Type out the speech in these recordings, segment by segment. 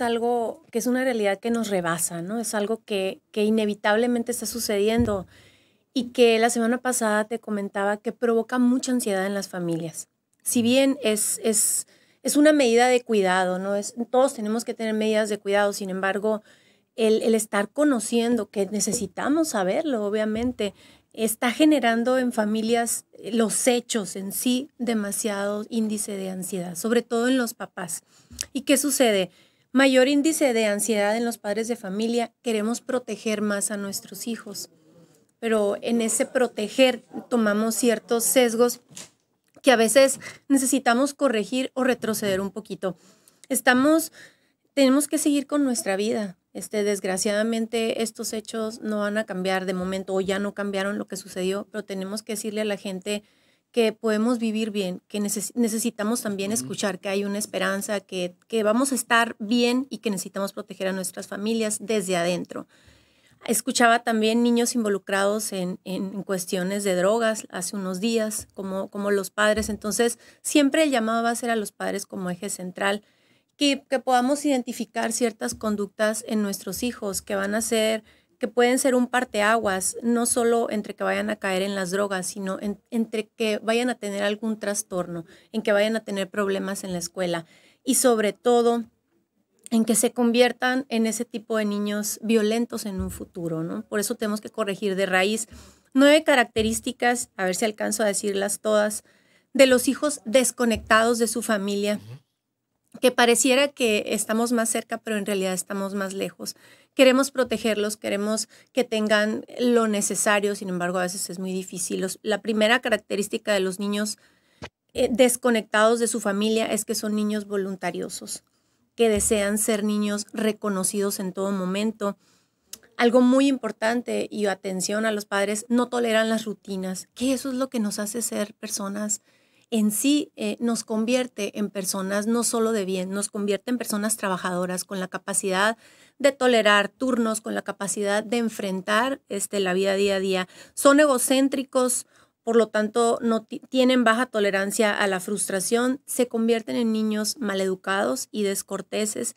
algo que es una realidad que nos rebasa, ¿no? Es algo que, que inevitablemente está sucediendo y que la semana pasada te comentaba que provoca mucha ansiedad en las familias. Si bien es, es, es una medida de cuidado, ¿no? Es, todos tenemos que tener medidas de cuidado, sin embargo, el, el estar conociendo, que necesitamos saberlo, obviamente, está generando en familias eh, los hechos en sí demasiado índice de ansiedad, sobre todo en los papás. ¿Y qué sucede? Mayor índice de ansiedad en los padres de familia, queremos proteger más a nuestros hijos, pero en ese proteger tomamos ciertos sesgos que a veces necesitamos corregir o retroceder un poquito. Estamos, tenemos que seguir con nuestra vida. Este, desgraciadamente estos hechos no van a cambiar de momento o ya no cambiaron lo que sucedió, pero tenemos que decirle a la gente, que podemos vivir bien, que necesitamos también escuchar que hay una esperanza, que, vamos a estar bien y que necesitamos proteger a nuestras familias desde adentro. Escuchaba también niños involucrados en, cuestiones de drogas hace unos días, como, como los padres. Entonces, siempre el llamado va a ser a los padres como eje central, que, que podamos identificar ciertas conductas en nuestros hijos que van a ser pueden ser un parteaguas, no solo entre que vayan a caer en las drogas, sino entre que vayan a tener algún trastorno, en que vayan a tener problemas en la escuela y sobre todo en que se conviertan en ese tipo de niños violentos en un futuro, ¿no? Por eso tenemos que corregir de raíz nueve características, a ver si alcanzo a decirlas todas, de los hijos desconectados de su familia, que pareciera que estamos más cerca, pero en realidad estamos más lejos queremos protegerlos, queremos que tengan lo necesario, sin embargo a veces es muy difícil. la primera característica de los niños eh, desconectados de su familia es que son niños voluntariosos, que desean ser niños reconocidos en todo momento. Algo muy importante y atención a los padres, no toleran las rutinas, que eso es lo que nos hace ser personas en sí eh, nos convierte en personas no solo de bien, nos convierte en personas trabajadoras con la capacidad de tolerar turnos, con la capacidad de enfrentar este, la vida día a día. Son egocéntricos, por lo tanto no tienen baja tolerancia a la frustración, se convierten en niños maleducados y descorteses.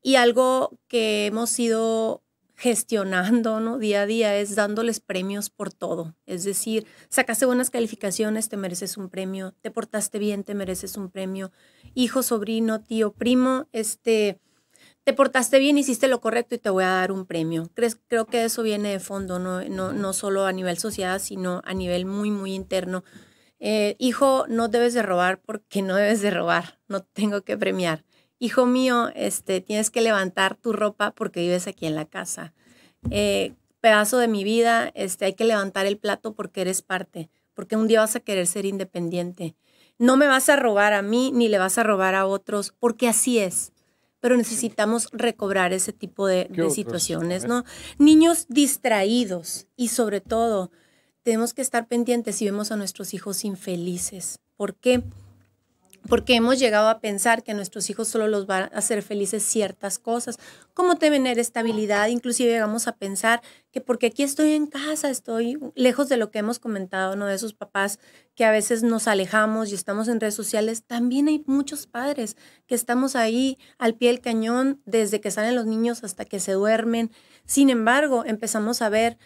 Y algo que hemos sido gestionando, ¿no? Día a día es dándoles premios por todo. Es decir, sacaste buenas calificaciones, te mereces un premio, te portaste bien, te mereces un premio, hijo, sobrino, tío, primo, este, te portaste bien, hiciste lo correcto y te voy a dar un premio. creo que eso viene de fondo, no, no, solo a nivel sociedad, sino a nivel muy, muy interno. Eh, hijo, no debes de robar porque no debes de robar, no tengo que premiar hijo mío, este, tienes que levantar tu ropa porque vives aquí en la casa. Eh, pedazo de mi vida, este, hay que levantar el plato porque eres parte, porque un día vas a querer ser independiente. No me vas a robar a mí ni le vas a robar a otros, porque así es. Pero necesitamos recobrar ese tipo de, situaciones, ¿no? Niños distraídos y sobre todo, tenemos que estar pendientes si vemos a nuestros hijos infelices. ¿Por qué? porque hemos llegado a pensar que a nuestros hijos solo los van a hacer felices ciertas cosas, como tener estabilidad, inclusive llegamos a pensar que porque aquí estoy en casa, estoy lejos de lo que hemos comentado, ¿no? De esos papás que a veces nos alejamos y estamos en redes sociales, también hay muchos padres que estamos ahí al pie del cañón desde que salen los niños hasta que se duermen. Sin embargo, empezamos a ver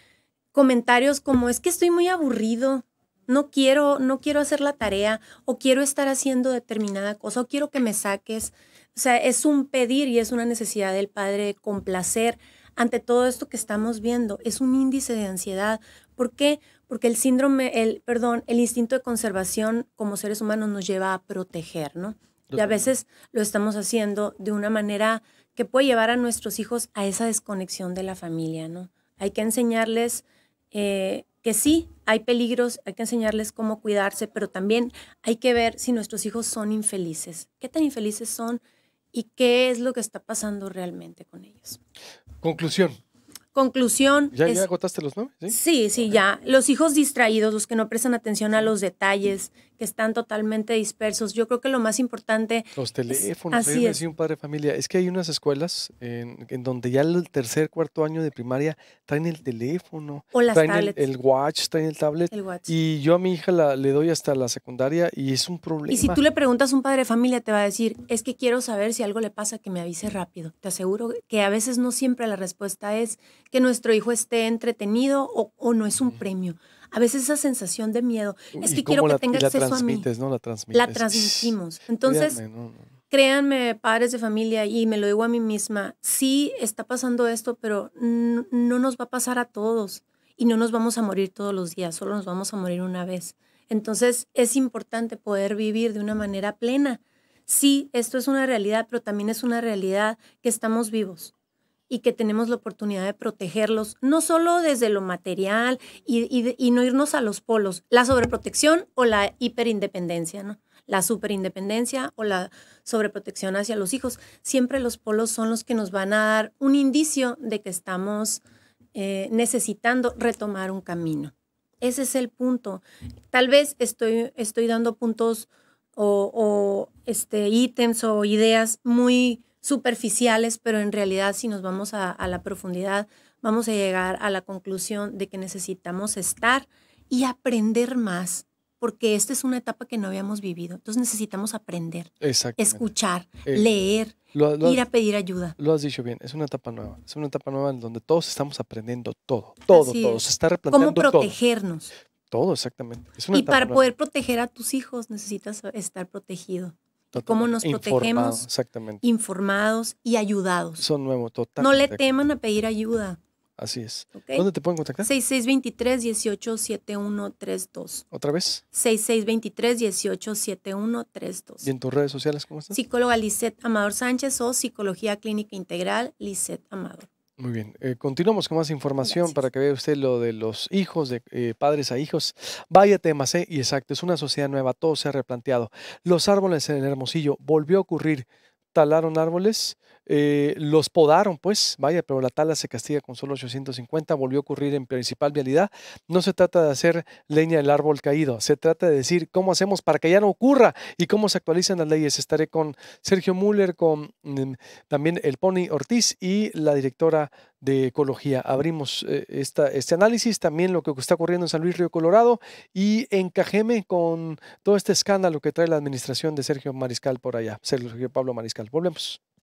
comentarios como es que estoy muy aburrido, no quiero, no quiero hacer la tarea o quiero estar haciendo determinada cosa o quiero que me saques. O sea, es un pedir y es una necesidad del padre complacer ante todo esto que estamos viendo. Es un índice de ansiedad. ¿Por qué? Porque el síndrome, el, perdón, el instinto de conservación como seres humanos nos lleva a proteger, ¿no? Y a veces lo estamos haciendo de una manera que puede llevar a nuestros hijos a esa desconexión de la familia, ¿no? Hay que enseñarles eh, que sí, hay peligros, hay que enseñarles cómo cuidarse, pero también hay que ver si nuestros hijos son infelices, qué tan infelices son y qué es lo que está pasando realmente con ellos. Conclusión. Conclusión. ¿Ya, agotaste los nombres? Sí, sí, sí ya. Los hijos distraídos, los que no prestan atención a los detalles, que están totalmente dispersos. Yo creo que lo más importante... Los teléfonos, así un padre de familia. Es que hay unas escuelas en, donde ya el tercer, cuarto año de primaria traen el teléfono, o las traen tablets. El, watch, traen el tablet. Y yo a mi hija le doy hasta la secundaria y es un problema. Y si tú le preguntas a un padre de familia, te va a decir, es que quiero saber si algo le pasa, que me avise rápido. Te aseguro que a veces no siempre la respuesta es que nuestro hijo esté entretenido o, no es un premio a veces esa sensación de miedo, es que quiero que tenga acceso a mí. ¿no? La transmites. La transmitimos. Entonces, Créanme, créanme padres de familia, y me lo digo a mí misma, sí está pasando esto, pero no nos va a pasar a todos y no nos vamos a morir todos los días, solo nos vamos a morir una vez. Entonces, es importante poder vivir de una manera plena. Sí, esto es una realidad, pero también es una realidad que estamos vivos y que tenemos la oportunidad de protegerlos, no solo desde lo material y, no irnos a los polos, la sobreprotección o la hiperindependencia, ¿no? la superindependencia o la sobreprotección hacia los hijos. Siempre los polos son los que nos van a dar un indicio de que estamos eh, necesitando retomar un camino. Ese es el punto. Tal vez estoy, estoy dando puntos o, este, ítems o ideas muy superficiales, pero en realidad si nos vamos a, la profundidad, vamos a llegar a la conclusión de que necesitamos estar y aprender más, porque esta es una etapa que no habíamos vivido. Entonces necesitamos aprender, escuchar, eh, leer, ir a pedir ayuda. Lo has dicho bien, es una etapa nueva. Es una etapa nueva en donde todos estamos aprendiendo todo, todo, todo. Se está replanteando ¿Cómo protegernos? Todo, exactamente. y para poder proteger a tus hijos necesitas estar protegido cómo nos protegemos, informados y ayudados. Son nuevos, totalmente. No le teman a pedir ayuda. Así es. ¿Dónde te pueden contactar? 6623-187132. ¿Otra vez? 6623-187132. ¿Y en tus redes sociales cómo estás? Psicóloga Lisette Amador Sánchez o Psicología Clínica Integral Lisette Amador. Muy bien, eh, continuamos con más información para que vea usted lo de los hijos, de eh, padres a hijos. Vaya temas, ¿eh? Y exacto, es una sociedad nueva, todo se ha replanteado. Los árboles en el Hermosillo, volvió a ocurrir, talaron árboles, eh, los podaron, pues, vaya, pero la tala se castiga con solo 850, volvió a ocurrir en principal vialidad. No se trata de hacer leña del árbol caído, se trata de decir cómo hacemos para que ya no ocurra y cómo se actualizan las leyes. Estaré con Sergio Müller, con mm, también el Pony Ortiz y la directora de Ecología. Abrimos eh, este análisis, también lo que está ocurriendo en San Luis Río Colorado y encajeme con todo este escándalo que trae la administración de Sergio Mariscal por allá, Sergio Pablo Mariscal. Volvemos.